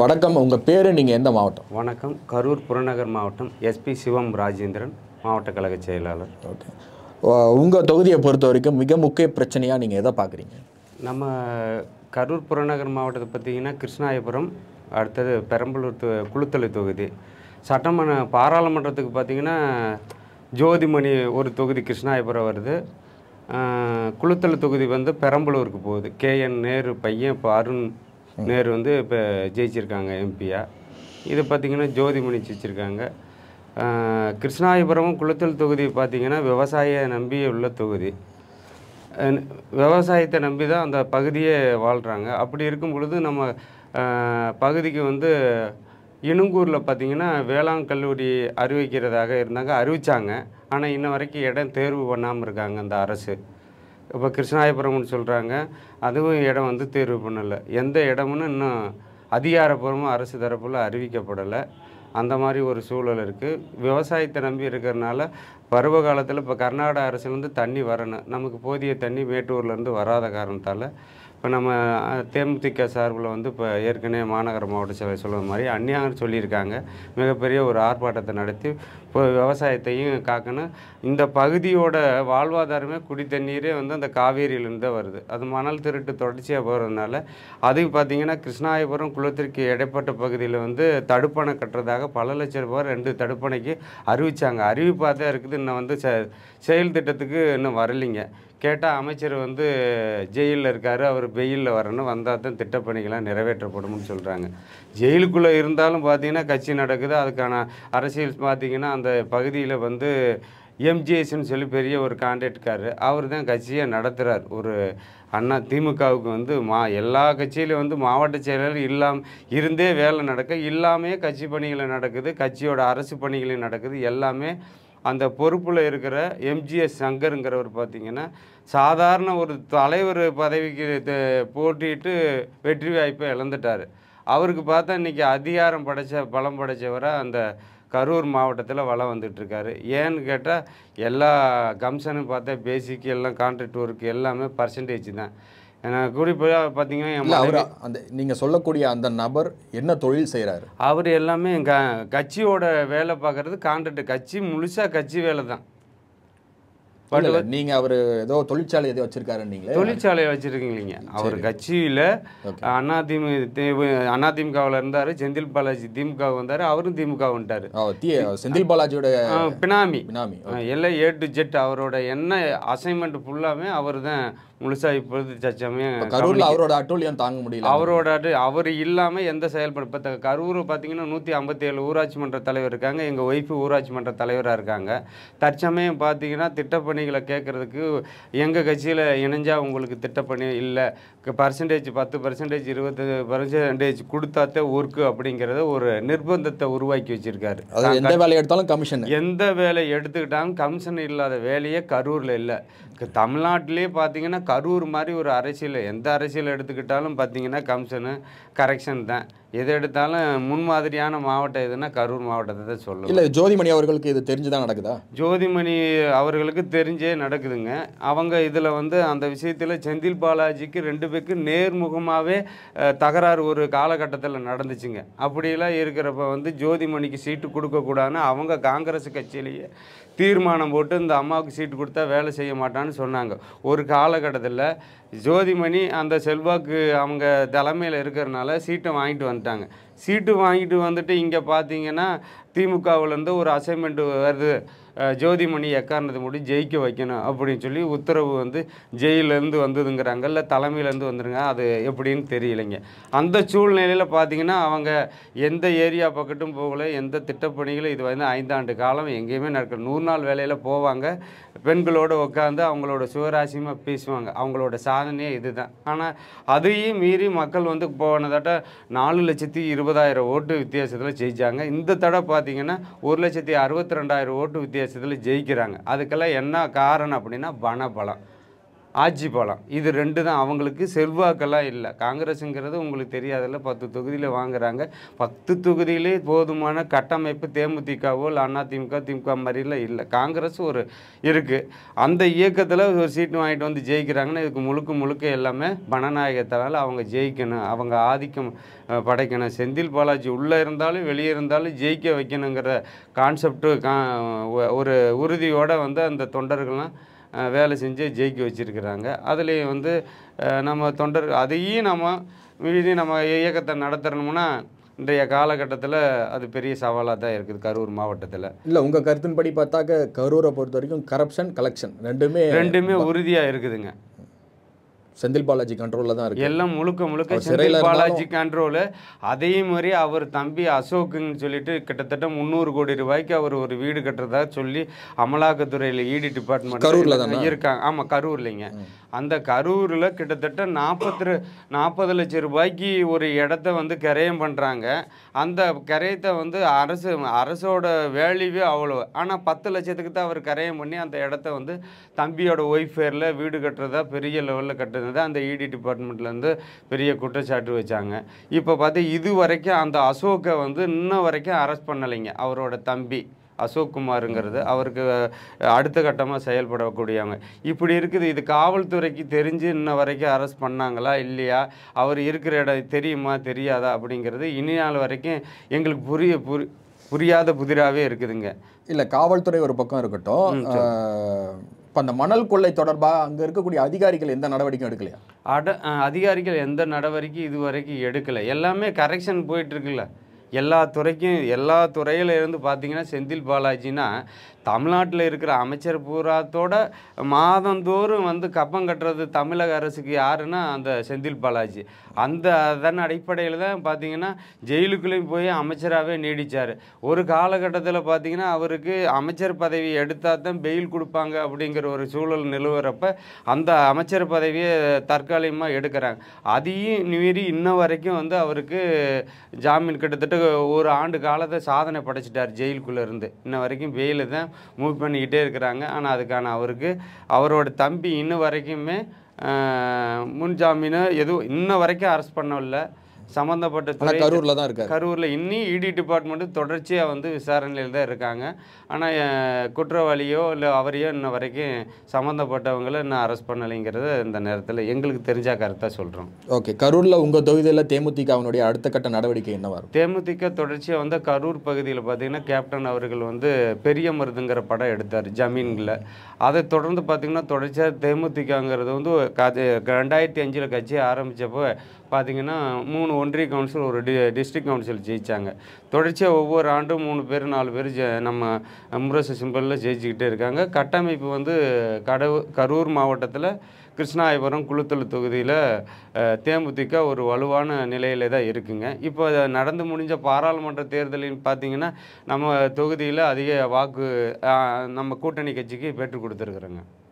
வணக்கம் உங்கள் பேர் நீங்கள் எந்த மாவட்டம் வணக்கம் கரூர் புறநகர் மாவட்டம் எஸ்பி சிவம் ராஜேந்திரன் மாவட்ட கழக செயலாளர் ஓகே உங்கள் தொகுதியை பொறுத்த வரைக்கும் மிக முக்கிய பிரச்சனையாக நீங்கள் எதை பார்க்குறீங்க நம்ம கரூர் புறநகர் மாவட்டத்தை பார்த்தீங்கன்னா கிருஷ்ணாயபுரம் அடுத்தது பெரம்பலூர் தொ குளுத்தலை தொகுதி சட்டமன்ற பாராளுமன்றத்துக்கு பார்த்திங்கன்னா ஜோதிமணி ஒரு தொகுதி கிருஷ்ணாயபுரம் வருது குளுத்தலை தொகுதி வந்து பெரம்பலூருக்கு போகுது கேஎன் நேரு பையன் இப்போ அருண் நேரு வந்து இப்போ ஜெயிச்சிருக்காங்க எம்பியாக இது பார்த்திங்கன்னா ஜோதிமணி ஜெயிச்சிருக்காங்க கிருஷ்ணாயபுரமும் குளத்தல் தொகுதி பார்த்திங்கன்னா விவசாய நம்பி உள்ள தொகுதி விவசாயத்தை நம்பி தான் அந்த பகுதியே வாழ்கிறாங்க அப்படி இருக்கும் பொழுது நம்ம பகுதிக்கு வந்து இனுங்கூரில் பார்த்திங்கன்னா வேளாண் கல்லூரி அறிவிக்கிறதாக இருந்தாங்க அறிவித்தாங்க ஆனால் இன்ன வரைக்கும் இடம் தேர்வு பண்ணாமல் இருக்காங்க அந்த அரசு இப்போ கிருஷ்ணாயபுரம்னு சொல்கிறாங்க அதுவும் இடம் வந்து தேர்வு பண்ணலை எந்த இடம்னு இன்னும் அதிகாரப்பூர்வமாக அரசு தரப்பில் அறிவிக்கப்படலை அந்த மாதிரி ஒரு சூழல் இருக்குது விவசாயத்தை நம்பி இருக்கிறனால பருவ காலத்தில் இப்போ கர்நாடக அரசுலேருந்து தண்ணி வரணும் நமக்கு போதிய தண்ணி மேட்டூர்லேருந்து வராத காரணத்தால் இப்போ நம்ம தேமுதிக சார்பில் வந்து இப்போ ஏற்கனவே மாநகர மாவட்ட சபை சொல்கிற மாதிரி அந்நியாக சொல்லியிருக்காங்க மிகப்பெரிய ஒரு ஆர்ப்பாட்டத்தை நடத்தி இப்போ விவசாயத்தையும் காக்கணும் இந்த பகுதியோட வாழ்வாதாரமே குடி தண்ணீரே வந்து அந்த காவேரியிலேருந்து வருது அது மணல் திருட்டு தொடர்ச்சியாக போகிறதுனால அது பார்த்திங்கன்னா கிருஷ்ணாயபுரம் குளத்திற்கு இடைப்பட்ட பகுதியில் வந்து தடுப்பணை கட்டுறதாக பல லட்சம் ரூபாய் ரெண்டு தடுப்பணைக்கு அறிவித்தாங்க அறிவிப்பாக தான் இருக்குது இன்னும் வந்து செயல் திட்டத்துக்கு இன்னும் வரலைங்க கேட்டால் அமைச்சர் வந்து ஜெயிலில் இருக்கார் அவர் பெயிலில் வரணும் வந்தால் தான் திட்டப்பணிகளாக நிறைவேற்றப்படும்னு சொல்கிறாங்க ஜெயிலுக்குள்ளே இருந்தாலும் பார்த்திங்கன்னா கட்சி நடக்குது அதுக்கான அரசியல் பார்த்திங்கன்னா அந்த பகுதியில் வந்து எம்ஜிஎஸ்ன்னு சொல்லி பெரிய ஒரு கான்ட்ராக்ட்கார் அவர் தான் கட்சியை நடத்துகிறார் ஒரு அண்ணா திமுகவுக்கு வந்து மா எல்லா கட்சியிலையும் வந்து மாவட்ட செயலாளர் இல்லாம இருந்தே வேலை நடக்க இல்லாமே கட்சி பணிகளை நடக்குது கட்சியோட அரசு பணிகளும் நடக்குது எல்லாமே அந்த பொறுப்பில் இருக்கிற எம்ஜிஎஸ் சங்கருங்கிறவர் பார்த்திங்கன்னா சாதாரண ஒரு தலைவர் பதவிக்கு போட்டிட்டு வெற்றி வாய்ப்பை இழந்துட்டார் அவருக்கு பார்த்தா இன்றைக்கி அதிகாரம் படைச்ச பலம் படைச்சவராக அந்த கரூர் மாவட்டத்தில் வளம் வந்துட்டுருக்காரு ஏன்னு கேட்டால் எல்லா கம்சனும் பார்த்தா பேசிக்கு எல்லாம் கான்ட்ராக்ட் ஒர்க் எல்லாமே பர்சன்டேஜ் தான் ஏன்னா குறிப்பாக பார்த்தீங்கன்னா அவர் அந்த நீங்கள் சொல்லக்கூடிய அந்த நபர் என்ன தொழில் செய்கிறாரு அவர் எல்லாமே க கட்சியோட வேலை பார்க்குறது கான்ட்ராக்ட் கட்சி முழுசாக கட்சி வேலை தான் நீங்க அவர் ஏதோ தொழிற்சாலை ஏதோ வச்சிருக்காருன்னீங்களே தொழிற்சாலையை வச்சிருக்கீங்க அவர் கட்சியில அண்ணா அண்ணாதிமு அதிமுகவில் இருந்தாரு செந்தில் பாலாஜி திமுக வந்தாரு அவரும் திமுக வந்துட்டாரு செந்தில் பாலாஜியோட பினாமி பினாமி எல்லாம் ஏ டு ஜெட் அவரோட என்ன அசைன்மெண்ட் ஃபுல்லாமே அவர் தான் முழுசா இப்பொழுது சச்சமே கரூர்ல அவரோட அட்டூழியம் தாங்க முடியல அவரோட அட்டு அவர் இல்லாம எந்த செயல்பாடு இப்போ கரூர் பார்த்தீங்கன்னா நூத்தி ஐம்பத்தி ஏழு ஊராட்சி மன்ற தலைவர் இருக்காங்க எங்க ஒய்ஃபு ஊராட்சி மன்ற தலைவராக இருக்காங்க தற்சமயம் பார்த்தீங்கன்னா திட்டப்பணி திட்டப்பணிகளை கேட்குறதுக்கு எங்கள் கட்சியில் இணைஞ்சால் உங்களுக்கு திட்டப்பணி இல்லை பர்சன்டேஜ் பத்து பர்சன்டேஜ் இருபது பர்சன்டேஜ் கொடுத்தாத்தே ஒர்க்கு அப்படிங்கிறத ஒரு நிர்பந்தத்தை உருவாக்கி வச்சுருக்காரு எந்த வேலை எடுத்தாலும் கமிஷன் எந்த வேலை எடுத்துக்கிட்டாலும் கமிஷன் இல்லாத வேலையே கரூரில் இல்லை தமிழ்நாட்டிலே பார்த்தீங்கன்னா கரூர் மாதிரி ஒரு அரசியல் எந்த அரசியல் எடுத்துக்கிட்டாலும் பார்த்தீங்கன்னா கமிஷனு கரெக்ஷன் தான் எது எடுத்தாலும் முன்மாதிரியான மாவட்டம் எதுனா கரூர் மாவட்டத்தை தான் சொல்லணும் இல்லை ஜோதிமணி அவர்களுக்கு இது தெரிஞ்சு தான் நடக்குதா ஜோதிமணி அவர்களுக்கு தெரிஞ்சே நடக்குதுங்க அவங்க இதில் வந்து அந்த விஷயத்தில் செந்தில் பாலாஜிக்கு ரெண்டு பேருக்கு நேர்முகமாகவே தகராறு ஒரு காலகட்டத்தில் நடந்துச்சுங்க அப்படிலாம் இருக்கிறப்ப வந்து ஜோதிமணிக்கு சீட்டு கொடுக்கக்கூடாதுன்னு அவங்க காங்கிரஸ் கட்சியிலேயே தீர்மானம் போட்டு இந்த அம்மாவுக்கு சீட்டு கொடுத்தா வேலை செய்ய மாட்டான் வேண்டான்னு சொன்னாங்க ஒரு காலகட்டத்தில் ஜோதிமணி அந்த செல்வாக்கு அவங்க தலைமையில் இருக்கிறனால சீட்டை வாங்கிட்டு வந்துட்டாங்க சீட்டு வாங்கிட்டு வந்துட்டு இங்கே பார்த்தீங்கன்னா திமுகவிலேருந்து ஒரு அசைன்மெண்ட் வருது ஜோதிமணி எக்காரணத்தை முடி ஜெயிக்க வைக்கணும் அப்படின்னு சொல்லி உத்தரவு வந்து ஜெயிலேருந்து வந்ததுங்கிறாங்க இல்லை தலைமையிலேருந்து வந்துருங்க அது எப்படின்னு தெரியலைங்க அந்த சூழ்நிலையில் பார்த்திங்கன்னா அவங்க எந்த ஏரியா பக்கட்டும் போகலை எந்த திட்டப்பணிகளும் இது வந்து ஐந்தாண்டு காலம் எங்கேயுமே நடக்க நூறு நாள் வேலையில் போவாங்க பெண்களோடு உட்காந்து அவங்களோட சுவராசியமாக பேசுவாங்க அவங்களோட சாதனையே இதுதான் ஆனால் அதையும் மீறி மக்கள் வந்து போனதாட்ட நாலு லட்சத்தி இருபது இருபதாயிரம் ஓட்டு வித்தியாசத்தில் ஜெயித்தாங்க இந்த தடவை பார்த்தீங்கன்னா ஒரு லட்சத்தி அறுபத்தி ரெண்டாயிரம் ஓட்டு வித்தியாசத்தில் ஜெயிக்கிறாங்க அதுக்கெல்லாம் என்ன காரணம் அப்படின்னா வனபலம் ஆட்சி பலம் இது ரெண்டு தான் அவங்களுக்கு செல்வாக்கெல்லாம் இல்லை காங்கிரஸுங்கிறது உங்களுக்கு தெரியாதில்ல பத்து தொகுதியில் வாங்குகிறாங்க பத்து தொகுதியிலே போதுமான கட்டமைப்பு தேமுதிகவோ இல்லை அதிமுக திமுக மாதிரிலாம் இல்லை காங்கிரஸ் ஒரு இருக்குது அந்த இயக்கத்தில் ஒரு சீட்டு வாங்கிட்டு வந்து ஜெயிக்கிறாங்கன்னா இதுக்கு முழுக்க முழுக்க எல்லாமே பணநாயகத்தினால் அவங்க ஜெயிக்கணும் அவங்க ஆதிக்கம் படைக்கணும் செந்தில் பாலாஜி உள்ளே இருந்தாலும் வெளியே இருந்தாலும் ஜெயிக்க வைக்கணுங்கிற கான்செப்டு கா ஒரு உறுதியோடு வந்து அந்த தொண்டர்கள்லாம் வேலை செஞ்சு ஜெயிக்க வச்சுருக்கிறாங்க அதுலேயும் வந்து நம்ம தொண்டர் அதையும் நம்ம மீறி நம்ம இயக்கத்தை நடத்தணும்னா இன்றைய காலகட்டத்தில் அது பெரிய சவாலாக தான் இருக்குது கரூர் மாவட்டத்தில் இல்லை உங்கள் கருத்தின்படி பார்த்தாக்க கரூரை பொறுத்த வரைக்கும் கரப்ஷன் கலெக்ஷன் ரெண்டுமே ரெண்டுமே உறுதியாக இருக்குதுங்க செந்தில் பாலாஜி கண்ட்ரோலில் தான் இருக்கு எல்லாம் முழுக்க முழுக்க செந்தில் பாலாஜி கண்ட்ரோலு அதே மாதிரி அவர் தம்பி அசோக்குன்னு சொல்லிட்டு கிட்டத்தட்ட முந்நூறு கோடி ரூபாய்க்கு அவர் ஒரு வீடு கட்டுறதா சொல்லி அமலாக்கத்துறையில் இடி e டிபார்ட்மெண்ட் கரூரில் தான் இருக்காங்க ஆமாம் கரூர்லைங்க அந்த கரூரில் கிட்டத்தட்ட நாற்பத்தி நாற்பது லட்சம் ரூபாய்க்கு ஒரு இடத்த வந்து கரையம் பண்ணுறாங்க அந்த கரையத்தை வந்து அரசு அரசோட வேல்யூவே அவ்வளோ ஆனால் பத்து லட்சத்துக்கு தான் அவர் கரையம் பண்ணி அந்த இடத்த வந்து தம்பியோட ஒய்ஃபேரில் வீடு கட்டுறதா பெரிய லெவலில் கட்டுறது இருந்தது அந்த e இடி டிபார்ட்மெண்ட்லேருந்து பெரிய குற்றச்சாட்டு வச்சாங்க இப்போ பார்த்து இது வரைக்கும் அந்த அசோக்கை வந்து இன்ன வரைக்கும் அரெஸ்ட் பண்ணலைங்க அவரோட தம்பி அசோக் குமாருங்கிறது அவருக்கு அடுத்த கட்டமாக செயல்படக்கூடியவங்க இப்படி இருக்குது இது காவல்துறைக்கு தெரிஞ்சு இன்ன வரைக்கும் அரெஸ்ட் பண்ணாங்களா இல்லையா அவர் இருக்கிற இடம் தெரியுமா தெரியாதா அப்படிங்கிறது இனி நாள் வரைக்கும் எங்களுக்கு புரிய புரி புரியாத புதிராகவே இருக்குதுங்க இல்லை காவல்துறை ஒரு பக்கம் இருக்கட்டும் இப்போ அந்த மணல் கொள்ளை தொடர்பாக அங்கே இருக்கக்கூடிய அதிகாரிகள் எந்த நடவடிக்கையும் எடுக்கலையா அட அதிகாரிகள் எந்த நடவடிக்கையும் இது வரைக்கும் எடுக்கலை எல்லாமே கரெக்ஷன் போயிட்டுருக்குல்ல எல்லா துறைக்கும் எல்லா துறையிலேருந்து பார்த்தீங்கன்னா செந்தில் பாலாஜினா தமிழ்நாட்டில் இருக்கிற அமைச்சர் பூராத்தோட மாதந்தோறும் வந்து கப்பம் கட்டுறது தமிழக அரசுக்கு யாருன்னா அந்த செந்தில் பாலாஜி அந்த அதன் அடிப்படையில் தான் பார்த்தீங்கன்னா ஜெயிலுக்குள்ளேயும் போய் அமைச்சராகவே நீடித்தார் ஒரு காலகட்டத்தில் பார்த்தீங்கன்னா அவருக்கு அமைச்சர் பதவி எடுத்தால் தான் பெயில் கொடுப்பாங்க அப்படிங்கிற ஒரு சூழல் நிலவுறப்ப அந்த அமைச்சர் பதவியை தற்காலிகமாக எடுக்கிறாங்க அதையும் மீறி இன்ன வரைக்கும் வந்து அவருக்கு ஜாமீன் கிட்டத்தட்ட ஒரு ஆண்டு காலத்தை சாதனை படைச்சிட்டார் ஜெயிலுக்குள்ளேருந்து இன்ன வரைக்கும் பெயில் தான் மூவ் பண்ணிக்கிட்டே இருக்கிறாங்க ஆனால் அதுக்கான அவருக்கு அவரோட தம்பி இன்ன வரைக்குமே முன்ஜாமீனோ எதுவும் இன்ன வரைக்கும் அரெஸ்ட் பண்ணவில்லை சம்மந்தப்பட்ட கரூரில் தான் இருக்கு கரூரில் இன்னி இடி e டிபார்ட்மெண்ட்டு தொடர்ச்சியாக வந்து விசாரணையில் தான் இருக்காங்க ஆனால் குற்றவாளியோ இல்லை அவரையோ இன்ன வரைக்கும் சம்மந்தப்பட்டவங்கள இன்னும் அரெஸ்ட் பண்ணலைங்கிறத இந்த நேரத்தில் எங்களுக்கு தெரிஞ்ச கருத்தாக சொல்கிறோம் ஓகே கரூரில் உங்கள் தொகுதியில் தேமுதிக அவனுடைய அடுத்த கட்ட நடவடிக்கை என்ன வரும் தேமுதிக தொடர்ச்சியாக வந்து கரூர் பகுதியில் பார்த்தீங்கன்னா கேப்டன் அவர்கள் வந்து பெரிய மருதுங்கிற படம் எடுத்தார் ஜமீன்களில் அதை தொடர்ந்து பார்த்திங்கன்னா தொடர்ச்சியாக தேமுதிகங்கிறது வந்து ரெண்டாயிரத்தி அஞ்சில் கட்சி ஆரம்பித்தப்போ பார்த்திங்கன்னா மூணு ஒன்றிய கவுன்சில் ஒரு டி டிஸ்ட்ரிக்ட் கவுன்சில் ஜெயித்தாங்க தொடர்ச்சியாக ஒவ்வொரு ஆண்டும் மூணு பேர் நாலு பேர் ஜெ நம்ம முரசு சிம்பலில் ஜெயிச்சுக்கிட்டே இருக்காங்க கட்டமைப்பு வந்து கடவு கரூர் மாவட்டத்தில் கிருஷ்ணாயபுரம் குளுத்தல் தொகுதியில் தேமுதிக ஒரு வலுவான நிலையில் தான் இருக்குங்க இப்போ நடந்து முடிஞ்ச பாராளுமன்ற தேர்தலில் பார்த்திங்கன்னா நம்ம தொகுதியில் அதிக வாக்கு நம்ம கூட்டணி கட்சிக்கு பெற்றுக் கொடுத்துருக்குறோங்க